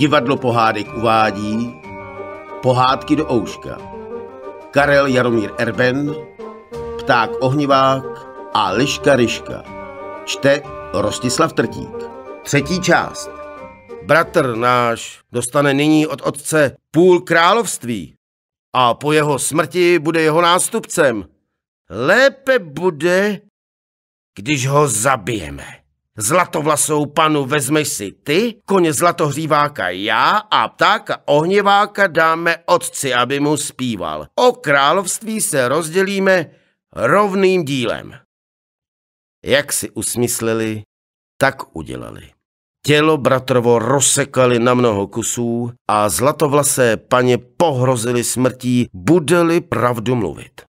Divadlo pohádek uvádí Pohádky do ouška. Karel Jaromír Erben, Pták ohnivák a Liška Ryška. Čte Rostislav Trtík. Třetí část. Bratr náš dostane nyní od otce půl království a po jeho smrti bude jeho nástupcem. Lépe bude, když ho zabijeme. Zlatovlasou panu vezmeš si ty, koně zlatohříváka já a tak ohněváka dáme otci, aby mu zpíval. O království se rozdělíme rovným dílem. Jak si usmysleli, tak udělali. Tělo bratrovo rozsekali na mnoho kusů a zlatovlasé paně pohrozili smrtí, budeli pravdu mluvit.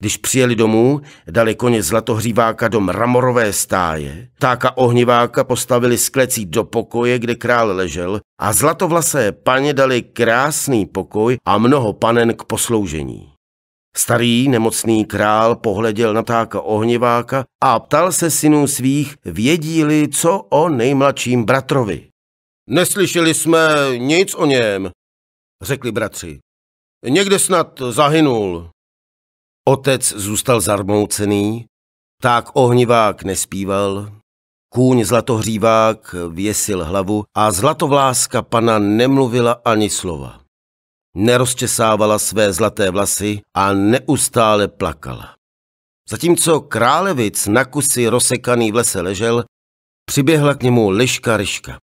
Když přijeli domů, dali koně Zlatohříváka do mramorové stáje, táka Ohniváka postavili sklecí do pokoje, kde král ležel a zlatovlasé paně dali krásný pokoj a mnoho panen k posloužení. Starý nemocný král pohleděl na táka Ohniváka a ptal se synů svých, vědíli, co o nejmladším bratrovi. Neslyšeli jsme nic o něm, řekli bratři. Někde snad zahynul. Otec zůstal zarmoucený, tak ohnivák nespíval, kůň zlatohřívák věsil hlavu a zlatovláska pana nemluvila ani slova. Nerozčesávala své zlaté vlasy a neustále plakala. Zatímco králevic na kusy rozsekaný v lese ležel, přiběhla k němu liška ryška.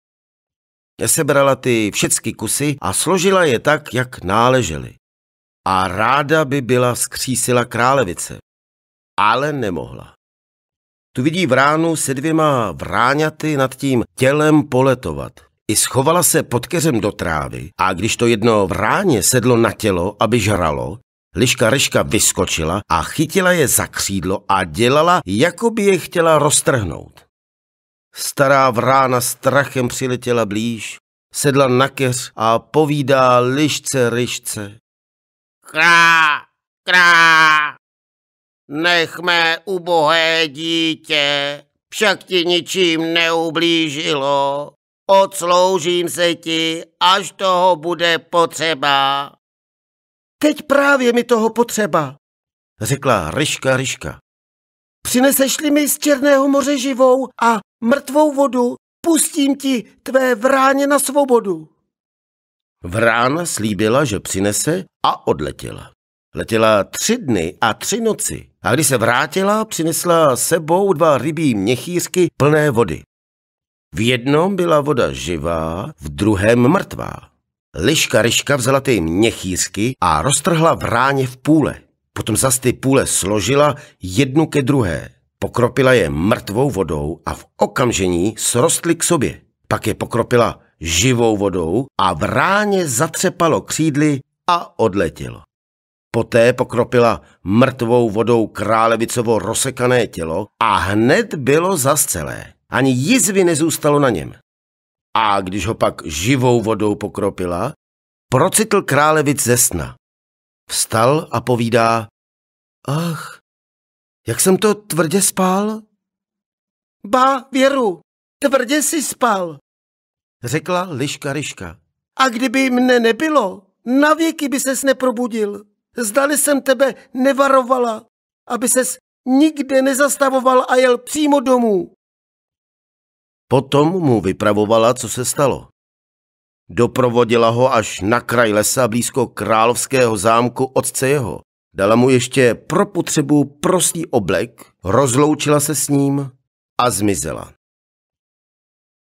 Sebrala ty všecky kusy a složila je tak, jak náležely a ráda by byla vzkřísila králevice, ale nemohla. Tu vidí vránu se dvěma vráňaty nad tím tělem poletovat. I schovala se pod keřem do trávy a když to jedno vráně sedlo na tělo, aby žralo, liška ryška vyskočila a chytila je za křídlo a dělala, jako by je chtěla roztrhnout. Stará vrána strachem přiletěla blíž, sedla na keř a povídá lišce ryšce. Krá, krá. Nech mé ubohé dítě, však ti ničím neublížilo. Odsloužím se ti, až toho bude potřeba. Teď právě mi toho potřeba, řekla Ryška Ryška. Přineseš-li mi z Černého moře živou a mrtvou vodu, pustím ti tvé vráně na svobodu. Vrána slíbila, že přinese a odletěla. Letěla tři dny a tři noci a když se vrátila, přinesla sebou dva rybí měchýřky plné vody. V jednom byla voda živá, v druhém mrtvá. Liška Ryška vzala ty měchýřky a roztrhla vráně v půle. Potom zas ty půle složila jednu ke druhé. Pokropila je mrtvou vodou a v okamžení srostly k sobě. Pak je pokropila živou vodou a v ráně zatřepalo křídly a odletělo. Poté pokropila mrtvou vodou královicovo rozsekané tělo a hned bylo zas celé. Ani jizvy nezůstalo na něm. A když ho pak živou vodou pokropila, procitl královic ze sna. Vstal a povídá, ach, jak jsem to tvrdě spal? Ba, věru, tvrdě si spal, řekla liška Ryška. A kdyby mne nebylo, navěky by ses neprobudil. Zdali jsem tebe nevarovala, aby ses nikde nezastavoval a jel přímo domů. Potom mu vypravovala, co se stalo. Doprovodila ho až na kraj lesa blízko královského zámku otce jeho. Dala mu ještě pro potřebu prostý oblek, rozloučila se s ním a zmizela.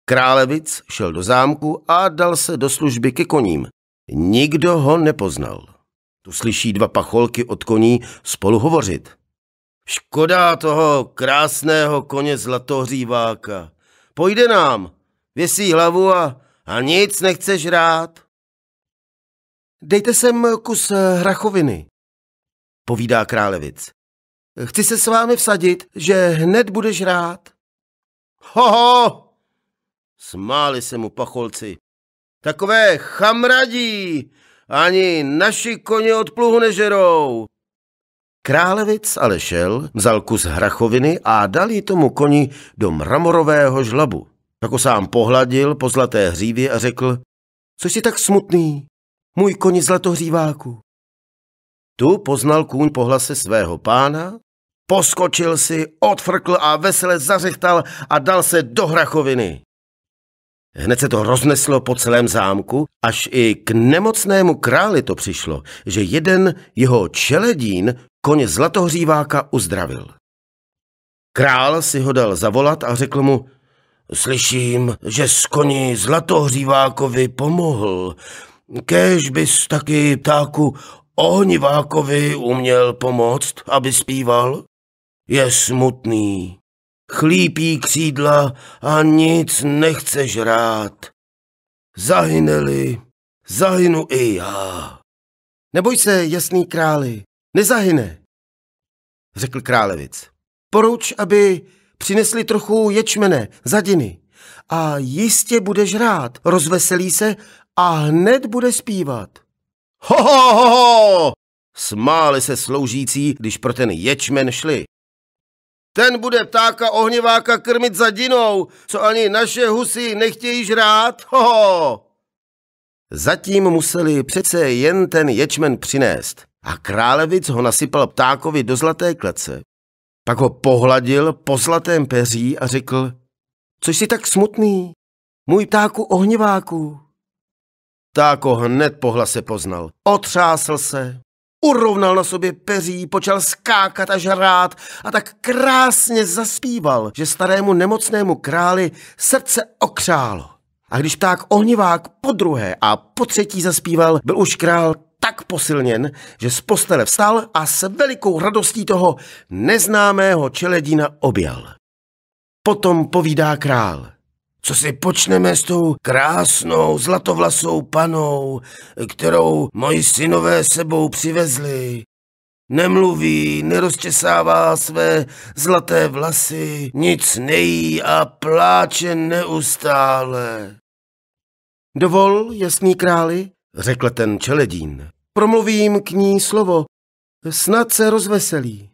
Králevic šel do zámku a dal se do služby ke koním. Nikdo ho nepoznal. Tu slyší dva pacholky od koní spolu hovořit. Škoda toho krásného koně zlatohříváka. Pojde nám, věsí hlavu a, a nic nechceš rád. Dejte sem kus eh, hrachoviny, povídá králevic. Chci se s vámi vsadit, že hned budeš rád. Ho, ho, Smáli se mu pacholci. Takové chamradí, ani naši koně od pluhu nežerou. Králevic ale šel, vzal kus hrachoviny a dal ji tomu koni do mramorového žlabu. Jako sám pohladil po zlaté hřívě a řekl, co jsi tak smutný, můj koni zlatohříváku. Tu poznal kůň po hlase svého pána, poskočil si, odfrkl a vesele zařechtal a dal se do hrachoviny. Hned se to rozneslo po celém zámku, až i k nemocnému králi to přišlo, že jeden jeho čeledín koně zlatohříváka uzdravil. Král si ho dal zavolat a řekl mu, slyším, že s koni zlatohřívákovi pomohl. Kéž bys taky ptáku ohnivákovi uměl pomoct, aby zpíval? Je smutný, chlípí křídla a nic nechce žrát. Zahyneli, zahynu i já. Neboj se, jasný králi, nezahyne, řekl králevic. Poruč, aby přinesli trochu ječmene, zadiny. A jistě budeš rád, rozveselí se a hned bude zpívat. Ho, ho, ho, ho! Smáli se sloužící, když pro ten ječmen šli. Ten bude ptáka ohněváka krmit za dinou, co ani naše husy nechtějí žrát. Hoho! Zatím museli přece jen ten ječmen přinést a králevic ho nasypal ptákovi do zlaté klece. Pak ho pohladil po zlatém peří a řekl, což jsi tak smutný, můj ptáku ohněváku. Ptáko hned pohla se poznal, otřásl se Urovnal na sobě peří, počal skákat a žrát a tak krásně zaspíval, že starému nemocnému králi srdce okřálo. A když pták ohnivák po druhé a po třetí zaspíval, byl už král tak posilněn, že z postele vstal a s velikou radostí toho neznámého čeledína objal. Potom povídá král – co si počneme s tou krásnou zlatovlasou panou, kterou moji synové sebou přivezli? Nemluví, nerozčesává své zlaté vlasy, nic nejí a pláče neustále. Dovol, jasný králi, řekl ten čeledín. Promluvím k ní slovo, snad se rozveselí.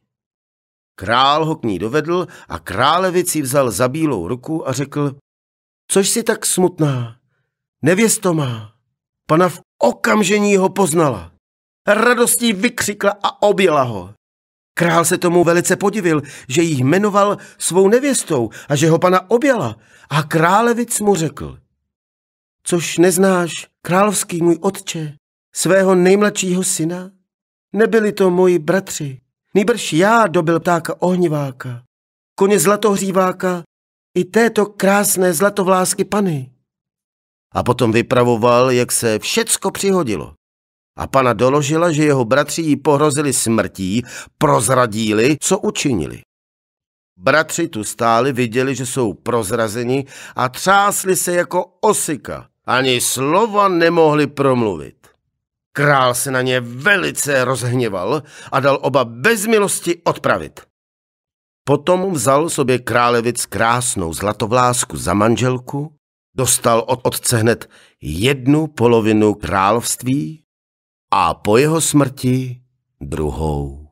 Král ho k ní dovedl a králevici vzal za bílou ruku a řekl, což si tak smutná. Nevěsto má. Pana v okamžení ho poznala. Radostí vykřikla a objela ho. Král se tomu velice podivil, že jí jmenoval svou nevěstou a že ho pana objala. A králevic mu řekl, což neznáš, královský můj otče, svého nejmladšího syna? Nebyli to moji bratři, nýbrž já dobil ptáka ohniváka, koně zlatohříváka i této krásné zlatovlásky pany. A potom vypravoval, jak se všecko přihodilo. A pana doložila, že jeho bratři ji pohrozili smrtí, prozradíli, co učinili. Bratři tu stáli, viděli, že jsou prozrazeni a třásli se jako osika. Ani slova nemohli promluvit. Král se na ně velice rozhněval a dal oba bez milosti odpravit. Potom vzal sobě králevic krásnou zlatovlásku za manželku, dostal od otce hned jednu polovinu království a po jeho smrti druhou.